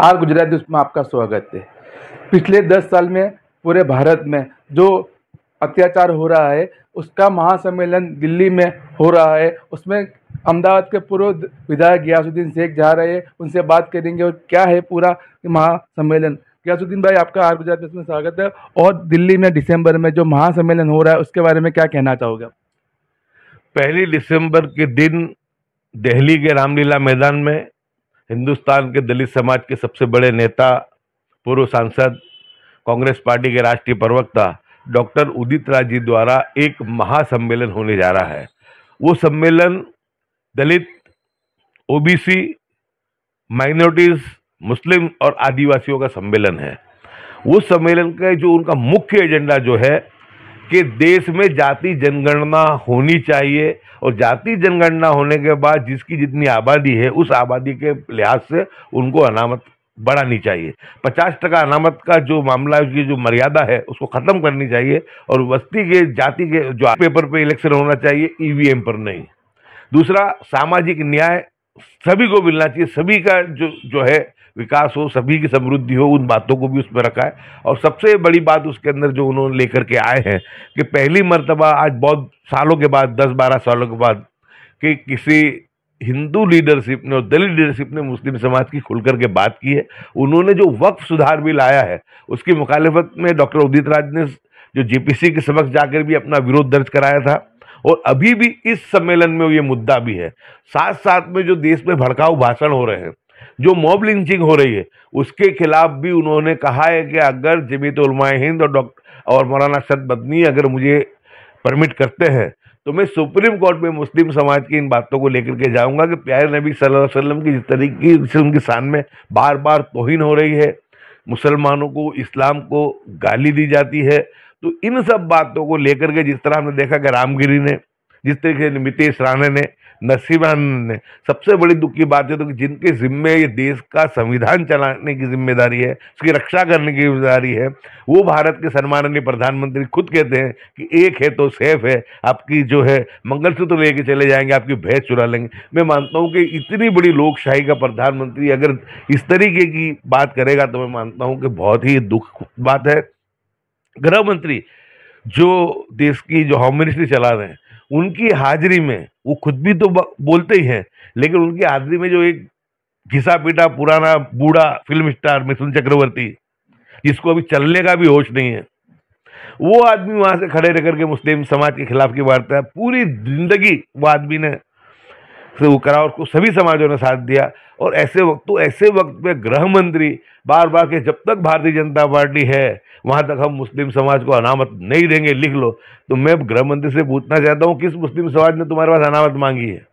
Are दिवस उसमें आपका स्वागत है पिछले दस साल में पूरे भारत में जो अत्याचार हो रहा है उसका महासम्मेलन दिल्ली में हो रहा है उसमें अहमदाबाद के पूर्व विधायक गयासुद्दीन शेख जा रहे हैं उनसे बात करेंगे और क्या है पूरा महासम्मेलन गयासुद्दीन भाई आपका आर गुजरात में स्वागत है और दिल्ली में दिसंबर में जो महासम्मेलन हो रहा है उसके बारे में क्या कहना चाहोगे पहली दिसंबर के दिन दिल्ली के रामलीला मैदान में हिंदुस्तान के दलित समाज के सबसे बड़े नेता पूर्व सांसद कांग्रेस पार्टी के राष्ट्रीय प्रवक्ता डॉक्टर उदित राज जी द्वारा एक महासम्मेलन होने जा रहा है वो सम्मेलन दलित ओबीसी माइनॉरिटीज़ मुस्लिम और आदिवासियों का सम्मेलन है उस सम्मेलन का जो उनका मुख्य एजेंडा जो है कि देश में जाति जनगणना होनी चाहिए और जाति जनगणना होने के बाद जिसकी जितनी आबादी है उस आबादी के लिहाज से उनको अनामत बढ़ानी चाहिए पचास टका अनामत का जो मामला है उसकी जो मर्यादा है उसको ख़त्म करनी चाहिए और बस्ती के जाति के जो पेपर पे इलेक्शन होना चाहिए ईवीएम पर नहीं दूसरा सामाजिक न्याय सभी को मिलना चाहिए सभी का जो जो है विकास हो सभी की समृद्धि हो उन बातों को भी उसमें रखा है और सबसे बड़ी बात उसके अंदर जो उन्होंने लेकर के आए हैं कि पहली मरतबा आज बहुत सालों के बाद दस बारह सालों के बाद कि किसी हिंदू लीडरशिप ने और दलित लीडरशिप ने मुस्लिम समाज की खुलकर के बात की है उन्होंने जो वक्त सुधार बिल आया है उसकी मुखालफत में डॉक्टर उदित राज ने जो जेपीसी के समक्ष जाकर भी अपना विरोध दर्ज कराया था और अभी भी इस सम्मेलन में ये मुद्दा भी है साथ साथ में जो देश में भड़काऊ भाषण हो रहे हैं जो मॉब लिंचिंग हो रही है उसके खिलाफ भी उन्होंने कहा है कि अगर जमीत तो उलमाए हिंद और डॉक्टर और मौलाना सद बदनी अगर मुझे परमिट करते हैं तो मैं सुप्रीम कोर्ट में मुस्लिम समाज की इन बातों को लेकर के जाऊंगा कि प्यारे नबी सल्लल्लाहु अलैहि वसल्लम की जिस तरीके से शान में बार बार तोहिन हो रही है मुसलमानों को इस्लाम को गाली दी जाती है तो इन सब बातों को लेकर के जिस तरह हमने देखा कि रामगिरी ने जिस तरीके से निमितेश राणा ने नसीबान सबसे बड़ी दुख की बात है तो कि जिनके जिम्मे ये देश का संविधान चलाने की जिम्मेदारी है उसकी रक्षा करने की जिम्मेदारी है वो भारत के सम्माननीय प्रधानमंत्री खुद कहते हैं कि एक है तो सेफ है आपकी जो है मंगलसूत्र लेके चले जाएंगे आपकी भैंस चुरा लेंगे मैं मानता हूँ कि इतनी बड़ी लोकशाही का प्रधानमंत्री अगर इस तरीके की बात करेगा तो मैं मानता हूँ कि बहुत ही दुख बात है गृह मंत्री जो देश की जो होम मिनिस्ट्री चला रहे हैं उनकी हाजिरी में वो खुद भी तो बोलते ही हैं लेकिन उनकी हाजिरी में जो एक घिसा पीटा पुराना बूढ़ा फिल्म स्टार मिथुन चक्रवर्ती जिसको अभी चलने का भी होश नहीं है वो आदमी वहां से खड़े रह करके मुस्लिम समाज के खिलाफ की वार्ता पूरी जिंदगी वो आदमी ने से वो करा और उसको सभी समाजों ने साथ दिया और ऐसे वक्त तो ऐसे वक्त में गृह मंत्री बार बार के जब तक भारतीय जनता पार्टी है वहाँ तक हम मुस्लिम समाज को अनामत नहीं देंगे लिख लो तो मैं गृह मंत्री से पूछना चाहता हूँ किस मुस्लिम समाज ने तुम्हारे पास अनामत मांगी है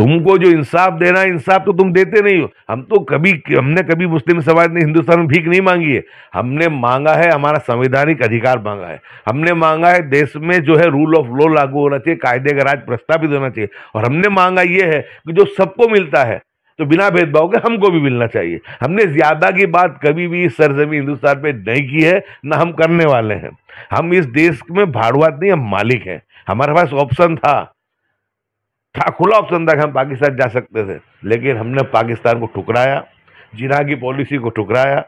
तुमको जो इंसाफ देना इंसाफ तो तुम देते नहीं हो हम तो कभी हमने कभी मुस्लिम समाज ने हिंदुस्तान में भीख नहीं मांगी है हमने मांगा है हमारा संवैधानिक अधिकार मांगा है हमने मांगा है देश में जो है रूल ऑफ लॉ लागू होना चाहिए कायदे का राज प्रस्तावित होना चाहिए और हमने मांगा ये है कि जो सबको मिलता है तो बिना भेदभाव के हमको भी मिलना चाहिए हमने ज्यादा की बात कभी भी इस सरजमी हिंदुस्तान पे नहीं की है ना हम करने वाले हैं हम इस देश में भाड़वाद नहीं हम मालिक हैं हमारे पास ऑप्शन था था खुला ऑप्शन था कि हम पाकिस्तान जा सकते थे लेकिन हमने पाकिस्तान को ठुकराया जिना की पॉलिसी को ठुकराया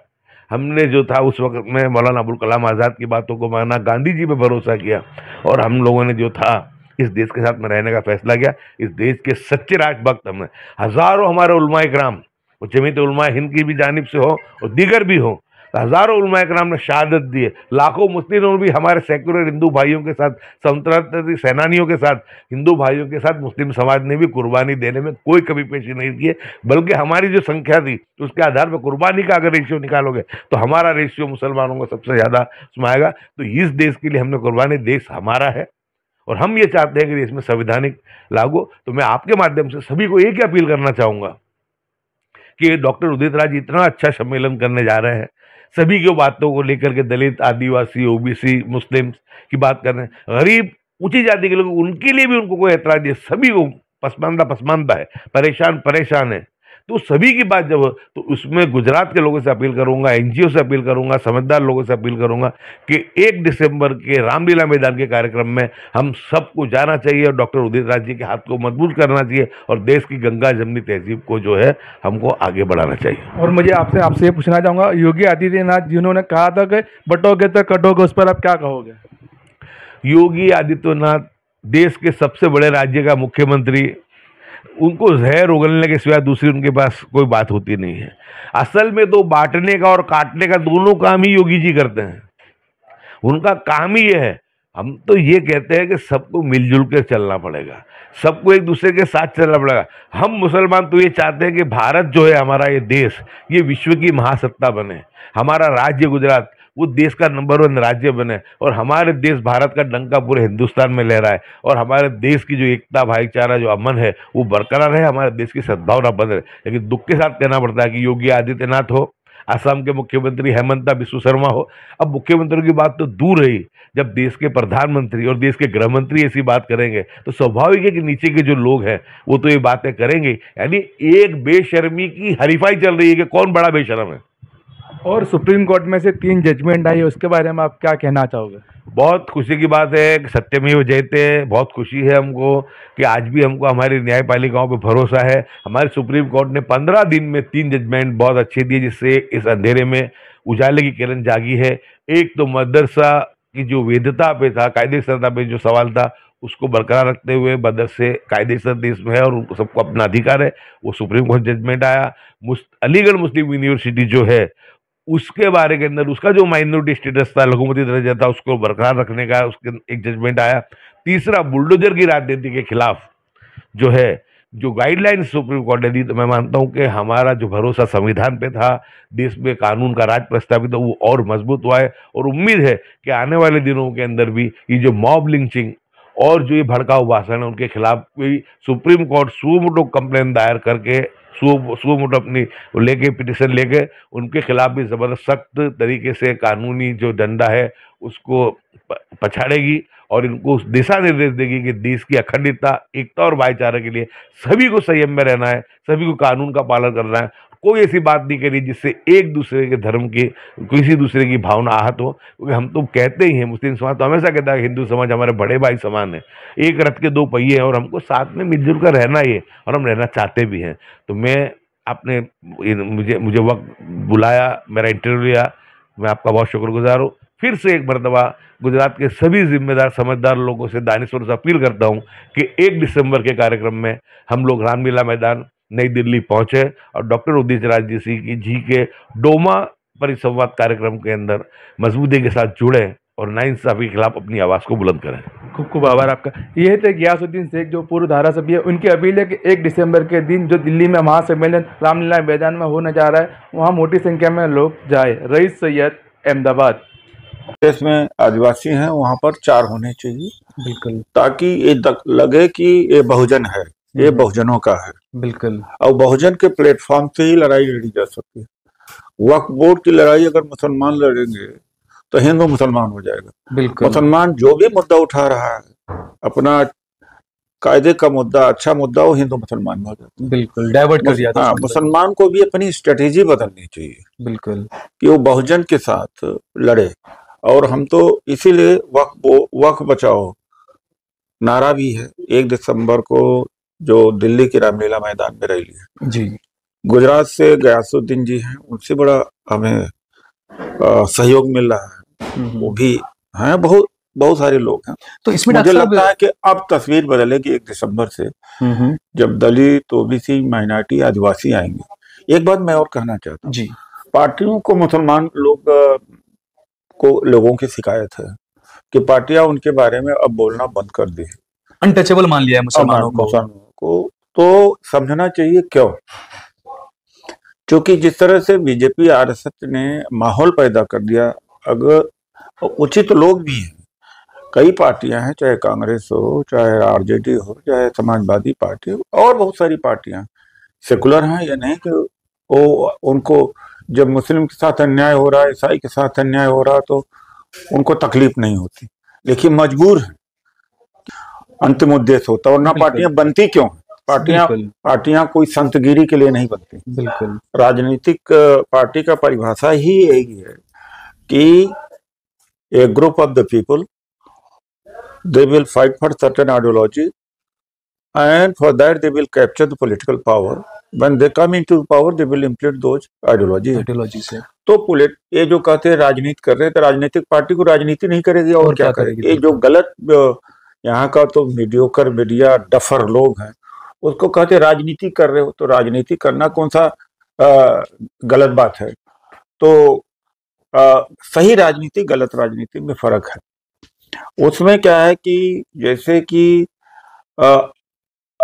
हमने जो था उस वक्त में मौलाना अबुल कलाम आज़ाद की बातों को माना गांधी जी पर भरोसा किया और हम लोगों ने जो था इस देश के साथ में रहने का फैसला किया इस देश के सच्चे राजभक्त हमने हज़ारों हमारे उलमा इक्राम और जमीत उलमा हिंद की भी जानब से हो और दीगर भी हों तो हज़ारों कराम ने शहादत दी है लाखों मुस्लिमों और भी हमारे सेकुलर हिंदू भाइयों के साथ स्वतंत्रता सेनानियों के साथ हिंदू भाइयों के साथ मुस्लिम समाज ने भी कुर्बानी देने में कोई कभी पेशी नहीं की है बल्कि हमारी जो संख्या थी उसके आधार पर कुर्बानी का अगर रेशियो निकालोगे तो हमारा रेशियो मुसलमानों का सबसे ज़्यादा उसमें आएगा तो इस देश के लिए हमने कुर्बानी देश हमारा है और हम ये चाहते हैं कि इसमें संविधानिक लागू तो मैं आपके माध्यम से सभी को एक ही अपील करना चाहूँगा कि डॉक्टर उदित राज इतना अच्छा सम्मेलन करने जा रहे हैं सभी के बातों को लेकर के दलित आदिवासी ओबीसी मुस्लिम्स की बात कर रहे हैं गरीब ऊंची जाति के लोग उनके लिए भी उनको कोई एतराज नहीं सभी को पसमानदा पसमानदा है परेशान परेशान है तो सभी की बात जब तो उसमें गुजरात के लोगों से अपील करूंगा एनजीओ से अपील करूंगा समझदार लोगों से अपील करूंगा कि एक दिसंबर के रामलीला मैदान के कार्यक्रम में हम सबको जाना चाहिए और डॉक्टर उदित राज जी के हाथ को मजबूत करना चाहिए और देश की गंगा जमनी तहजीब को जो है हमको आगे बढ़ाना चाहिए और मुझे आपसे आपसे ये पूछना चाहूँगा योगी आदित्यनाथ जिन्होंने कहा था कि बटोगे तो कटोगे उस पर आप क्या कहोगे योगी आदित्यनाथ देश के सबसे बड़े राज्य का मुख्यमंत्री उनको जहर उगलने के सिवा दूसरी उनके पास कोई बात होती नहीं है असल में तो बांटने का और काटने का दोनों काम ही योगी जी करते हैं उनका काम ही यह है हम तो ये कहते हैं कि सबको मिलजुल कर चलना पड़ेगा सबको एक दूसरे के साथ चलना पड़ेगा हम मुसलमान तो ये चाहते हैं कि भारत जो है हमारा ये देश ये विश्व की महासत्ता बने हमारा राज्य गुजरात वो देश का नंबर वन राज्य बने और हमारे देश भारत का डंका पूरे हिंदुस्तान में ले रहा है और हमारे देश की जो एकता भाईचारा जो अमन है वो बरकरार है हमारे देश की सद्भावना बन रहे लेकिन दुख के साथ कहना पड़ता है कि योगी आदित्यनाथ हो असम के मुख्यमंत्री हेमंता विश्व शर्मा हो अब मुख्यमंत्री की बात तो दूर रही जब देश के प्रधानमंत्री और देश के गृह मंत्री ऐसी बात करेंगे तो स्वाभाविक है कि नीचे के जो लोग हैं वो तो ये बातें करेंगे यानी एक बेशर्मी की हरीफाई चल रही है कि कौन बड़ा बेशर्म है और सुप्रीम कोर्ट में से तीन जजमेंट आई है उसके बारे में आप क्या कहना चाहोगे बहुत खुशी की बात है कि सत्यमेव जयते बहुत खुशी है हमको कि आज भी हमको हमारी न्यायपालिकाओं पर भरोसा है हमारे सुप्रीम कोर्ट ने पंद्रह दिन में तीन जजमेंट बहुत अच्छे दिए जिससे इस अंधेरे में उजाले की किरण जागी है एक तो मदरसा की जो वेदता पे था कायदे सत्ता पे जो सवाल था उसको बरकरार रखते हुए मदरसे कायदे सर देश में है और सबको अपना अधिकार है वो सुप्रीम कोर्ट जजमेंट आया मुस्त, अलीगढ़ मुस्लिम यूनिवर्सिटी जो है उसके बारे के अंदर उसका जो माइनॉरिटी स्टेटस था लघुमती दर्जा था उसको बरकरार रखने का उसके एक जजमेंट आया तीसरा बुलडोजर की राजनीति के खिलाफ जो है जो गाइडलाइन सुप्रीम कोर्ट ने दी तो मैं मानता हूं कि हमारा जो भरोसा संविधान पे था देश में कानून का राज प्रस्तावित वो और मजबूत हुआ है और उम्मीद है कि आने वाले दिनों के अंदर भी ये जो मॉब लिंचिंग और जो ये भड़काऊ भाषण है उनके खिलाफ कोई सुप्रीम कोर्ट सुमोटो कंप्लेन दायर करके सुओ अपनी लेके पिटिशन लेके उनके खिलाफ भी ज़बरदस्त सख्त तरीके से कानूनी जो डंडा है उसको पछाड़ेगी और इनको उस दिशा निर्देश देगी कि देश की अखंडता एकता और भाईचारा के लिए सभी को संयम में रहना है सभी को कानून का पालन करना है कोई ऐसी बात नहीं करी जिससे एक दूसरे के धर्म की किसी दूसरे की भावना आहत हो क्योंकि हम तो कहते ही हैं मुस्लिम समाज तो हमेशा कहता है हिंदू समाज हमारे बड़े भाई समान है एक रथ के दो पहिए हैं और हमको साथ में मिलजुल कर रहना ही है और हम रहना चाहते भी हैं तो मैं आपने मुझे मुझे वक्त बुलाया मेरा इंटरव्यू लिया मैं आपका बहुत शुक्रगुजार हूँ फिर से एक मरतबा गुजरात के सभी जिम्मेदार समझदार लोगों से दानिश्वर से अपील करता हूँ कि एक दिसंबर के कार्यक्रम में हम लोग रामलीला मैदान नई दिल्ली पहुंचे और डॉक्टर उदित राज जी सिंह जी के डोमा परिसंवाद कार्यक्रम के अंदर मजबूती के साथ जुड़े और नाइंसाफी के खिलाफ अपनी आवाज़ को बुलंद करें खूब खूब आभार आपका ये थे गयासुद्दीन शेख जो पूर्व धारा सभी है उनकी अपील है कि एक दिसंबर के दिन जो दिल्ली में महासम्मेलन रामलीला मैदान में होने जा रहा है वहाँ मोटी संख्या में लोग जाए रईस सैयद अहमदाबाद देश में आदिवासी हैं वहाँ पर चार होने चाहिए बिल्कुल ताकि ये लगे कि ये बहुजन है ये हम्म। बहुजनों का है बिल्कुल और बहुजन के प्लेटफॉर्म से ही लड़ाई लड़ी जा सकती है वक्फ बोर्ड की लड़ाई अगर मुसलमान लड़ेंगे तो हिंदू मुसलमान हो जाएगा बिल्कुल मुसलमान जो भी मुद्दा उठा रहा है अपना कायदे का मुद्दा अच्छा मुद्दा वो हिंदू मुसलमान में हो जाता है बिल्कुल डाइवर्ट कर दिया हाँ मुसलमान को भी अपनी स्ट्रेटेजी बदलनी चाहिए बिल्कुल कि वो बहुजन के साथ लड़े और हम तो इसीलिए वक्त वक्त बचाओ नारा भी है एक दिसंबर को जो दिल्ली के रामलीला मैदान में रैली है जी गुजरात से गयासुद्दीन जी हैं उनसे बड़ा हमें सहयोग मिल रहा है हम्म, हम्म। वो भी हैं बहुत बहुत सारे लोग हैं तो इसमें मुझे लगता है कि अब तस्वीर बदलेगी एक दिसंबर से हम्म, जब दलित ओबीसी माइनॉरिटी आदिवासी आएंगे एक बात मैं और कहना चाहता हूँ जी पार्टियों को मुसलमान लोग को लोगों की शिकायत है कि पार्टियां उनके बारे में अब बोलना बंद कर दी है अनटचेबल मान लिया है मुसलमानों को को तो समझना चाहिए क्यों क्योंकि जिस तरह से बीजेपी आरएसएस ने माहौल पैदा कर दिया अगर उचित तो लोग भी हैं कई पार्टियां हैं चाहे कांग्रेस हो चाहे आरजेडी हो चाहे समाजवादी पार्टी हो और बहुत सारी पार्टियां सेकुलर हैं या नहीं कि तो वो उनको जब मुस्लिम के साथ अन्याय हो रहा है ईसाई के साथ अन्याय हो रहा तो उनको तकलीफ नहीं होती लेकिन मजबूर हैं अंतिम उद्देश्य होता है और पार्टियां बनती क्यों पार्टियां पार्टियां कोई संतगिरी के लिए नहीं बनती बिल्कुल राजनीतिक पार्टी का परिभाषा ही यही है कि a group of the people they will fight for certain ideology and and for that they will capture the political power when they come power they will implement implement ideology ideology से तो पुलिट ये जो कहते हैं राजनीति कर रहे हैं तो राजनीतिक पार्टी को राजनीति नहीं करेगी और, और क्या, क्या करेगी ये जो गलत यहाँ का तो मीडियोकर मीडिया डफर लोग हैं उसको कहते राजनीति कर रहे हो तो राजनीति करना कौन सा आ, गलत बात है तो आ, सही राजनीति गलत राजनीति में फर्क है उसमें क्या है कि जैसे कि आ,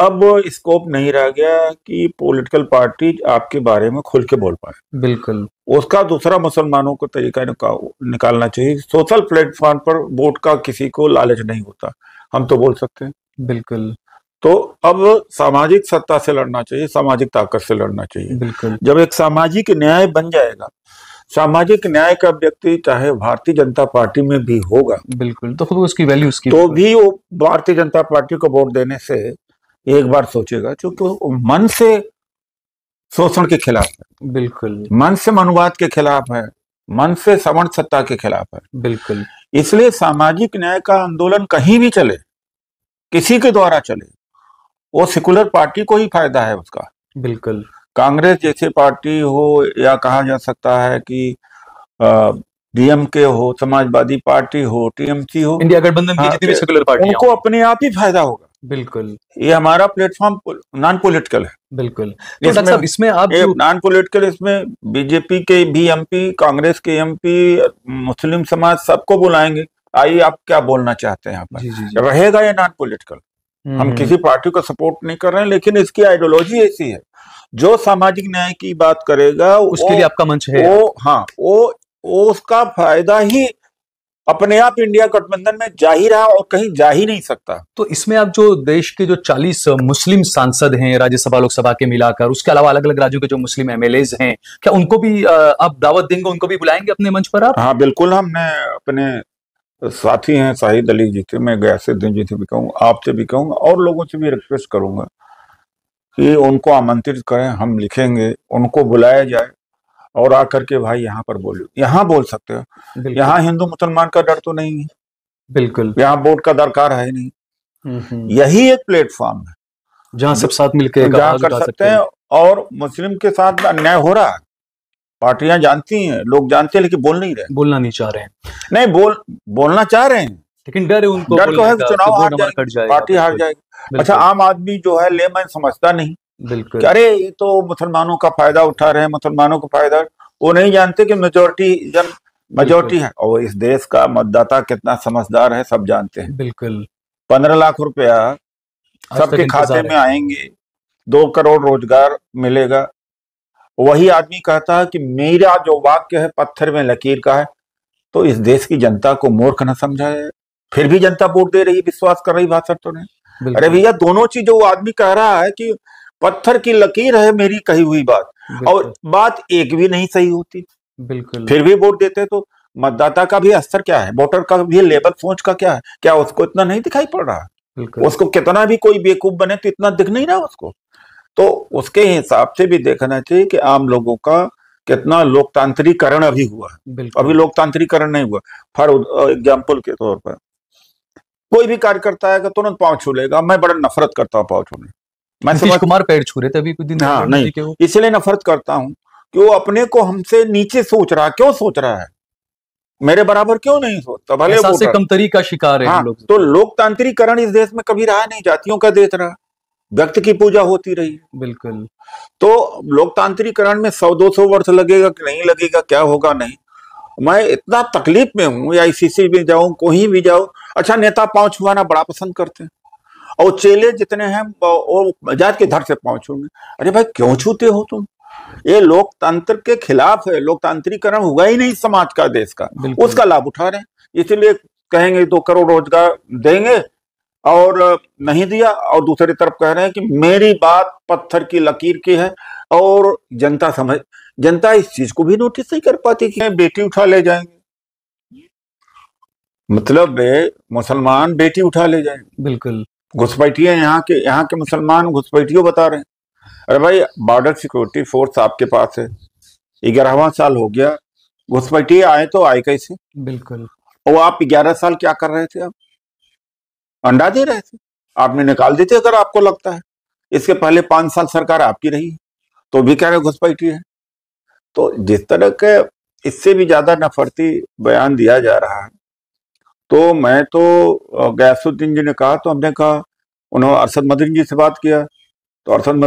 अब स्कोप नहीं रह गया कि पॉलिटिकल पार्टी आपके बारे में खुल के बोल पाए बिल्कुल उसका दूसरा मुसलमानों को तरीका निकालना चाहिए सोशल प्लेटफॉर्म पर वोट का किसी को लालच नहीं होता हम तो बोल सकते हैं बिल्कुल तो अब सामाजिक सत्ता से लड़ना चाहिए सामाजिक ताकत से लड़ना चाहिए बिल्कुल जब एक सामाजिक न्याय बन जाएगा सामाजिक न्याय का व्यक्ति चाहे भारतीय जनता पार्टी में भी होगा बिल्कुल तो खुद उसकी वैल्यू उसकी तो भी वो भारतीय जनता पार्टी को वोट देने से एक बार सोचेगा क्योंकि मन से शोषण के खिलाफ है बिल्कुल मन से मनुवाद के खिलाफ है मन से समर्थ सत्ता के खिलाफ है बिल्कुल इसलिए सामाजिक न्याय का आंदोलन कहीं भी चले किसी के द्वारा चले वो सेकुलर पार्टी को ही फायदा है उसका बिल्कुल कांग्रेस जैसे पार्टी हो या कहा जा सकता है कि डीएमके हो समाजवादी पार्टी हो टीएमसी हो इंडिया गठबंधन की हाँ, जितनी भी तो सेकुलर पार्टी उनको अपने आप ही फायदा होगा बिल्कुल ये हमारा प्लेटफॉर्म नॉन पॉलिटिकल है बिल्कुल तो इसमें, आप नॉन पॉलिटिकल इसमें बीजेपी के भी एमपी कांग्रेस के एमपी मुस्लिम समाज सबको बुलाएंगे आइए आप क्या बोलना चाहते हैं आप रहेगा ये नॉन पॉलिटिकल हम्म। हम किसी पार्टी को सपोर्ट नहीं कर रहे हैं लेकिन इसकी आइडियोलॉजी ऐसी है जो सामाजिक न्याय की बात करेगा उसके लिए आपका मंच है वो हाँ वो उसका फायदा ही अपने आप इंडिया गठबंधन में जा ही रहा और कहीं जा ही नहीं सकता तो इसमें आप जो देश के जो 40 मुस्लिम सांसद हैं राज्यसभा लोकसभा के मिलाकर उसके अलावा अलग अलग राज्यों के जो मुस्लिम एमएलए हैं क्या उनको भी आप दावत देंगे उनको भी बुलाएंगे अपने मंच पर आप हाँ बिल्कुल हमने अपने साथी हैं शाहिद अली जी थे मैं गयासुद्दीन जी थे भी कहूँगा आपसे भी कहूँगा और लोगों से भी रिक्वेस्ट करूंगा कि उनको आमंत्रित करें हम लिखेंगे उनको बुलाया जाए और आकर के भाई यहाँ पर बोलो यहाँ बोल सकते हो यहाँ हिंदू मुसलमान का डर तो नहीं है बिल्कुल यहाँ वोट का दरकार है नहीं हम्म, हम्म। यही एक प्लेटफॉर्म है जहाँ सब साथ मिलकर जहाँ कर सकते हैं और मुस्लिम के साथ अन्याय हो रहा है पार्टियां जानती हैं लोग जानते हैं लेकिन बोल नहीं रहे बोलना नहीं चाह रहे हैं नहीं बोल बोलना चाह रहे हैं लेकिन डर है उनको डर तो है चुनाव हार जाएगी पार्टी हार जाएगी अच्छा आम आदमी जो है लेमन समझता नहीं बिल्कुल अरे ये तो मुसलमानों का फायदा उठा रहे हैं मुसलमानों को फायदा वो नहीं जानते कि मेजोरिटी जन मेजोरिटी है और इस देश का मतदाता कितना समझदार है सब जानते हैं बिल्कुल पंद्रह लाख रुपया सबके खाते में आएंगे दो करोड़ रोजगार मिलेगा वही आदमी कहता है कि मेरा जो वाक्य है पत्थर में लकीर का है तो इस देश की जनता को मूर्ख न समझा है फिर भी जनता वोट दे रही विश्वास कर रही भाषण तो नहीं अरे भैया दोनों चीज जो आदमी कह रहा है कि पत्थर की लकीर है मेरी कही हुई बात और बात एक भी नहीं सही होती बिल्कुल फिर भी वोट देते तो मतदाता का भी असर क्या है वोटर का भी लेबर सोच का क्या है क्या उसको इतना नहीं दिखाई पड़ रहा उसको कितना भी कोई बेकूफ बने तो इतना दिख नहीं रहा उसको तो उसके हिसाब से भी देखना चाहिए कि आम लोगों का कितना लोकतांत्रिकरण अभी हुआ अभी लोकतांत्रिकरण नहीं हुआ फॉर एग्जाम्पल के तौर पर कोई भी कार्यकर्ता आएगा तुरंत पाँव छू लेगा मैं बड़ा नफरत करता हूँ पाँव छूने मैं नीतीश कुमार पैर छू रहे थे अभी कुछ दिन हाँ नहीं इसलिए नफरत करता हूँ कि वो अपने को हमसे नीचे सोच रहा क्यों सोच रहा है मेरे बराबर क्यों नहीं सोचता तो भले से कमतरी का शिकार है हाँ, लोग तो लोकतांत्रिकरण इस देश में कभी रहा नहीं जातियों का देश रहा व्यक्त की पूजा होती रही बिल्कुल तो लोकतांत्रिकरण में सौ दो सौ वर्ष लगेगा कि नहीं लगेगा क्या होगा नहीं मैं इतना तकलीफ में हूँ या आईसीसी में जाऊं कहीं भी जाऊं अच्छा नेता पांव छुआना बड़ा पसंद करते हैं और चेले जितने हैं वो जात के धर से पहुंचूंगे अरे भाई क्यों छूते हो तुम ये लोकतंत्र के खिलाफ है लोकतांत्रिकरण हुआ ही नहीं समाज का देश का उसका लाभ उठा रहे हैं कहेंगे दो करोड़ रोजगार देंगे और नहीं दिया और दूसरी तरफ कह रहे हैं कि मेरी बात पत्थर की लकीर की है और जनता समझ जनता इस चीज को भी नोटिस नहीं कर पाती कि बेटी उठा ले जाएंगे मतलब मुसलमान बेटी उठा ले जाएंगे बिल्कुल घुसपैठिए यहाँ के यहाँ के मुसलमान घुसपैठियों बता रहे हैं अरे भाई बॉर्डर सिक्योरिटी फोर्स आपके पास है ग्यारहवा साल हो गया घुसपैठिए आए तो आए कैसे बिल्कुल और आप ग्यारह साल क्या कर रहे थे आप अंडा दे रहे थे आपने निकाल देते अगर आपको लगता है इसके पहले पांच साल सरकार आपकी रही है तो भी कह रहे घुसपैठी है तो जिस तरह के इससे भी ज्यादा नफरती बयान दिया जा रहा है तो मैं तो गयासुद्दीन जी ने कहा तो हमने कहा उन्होंने अरसद मदीन जी से बात किया तो अरसद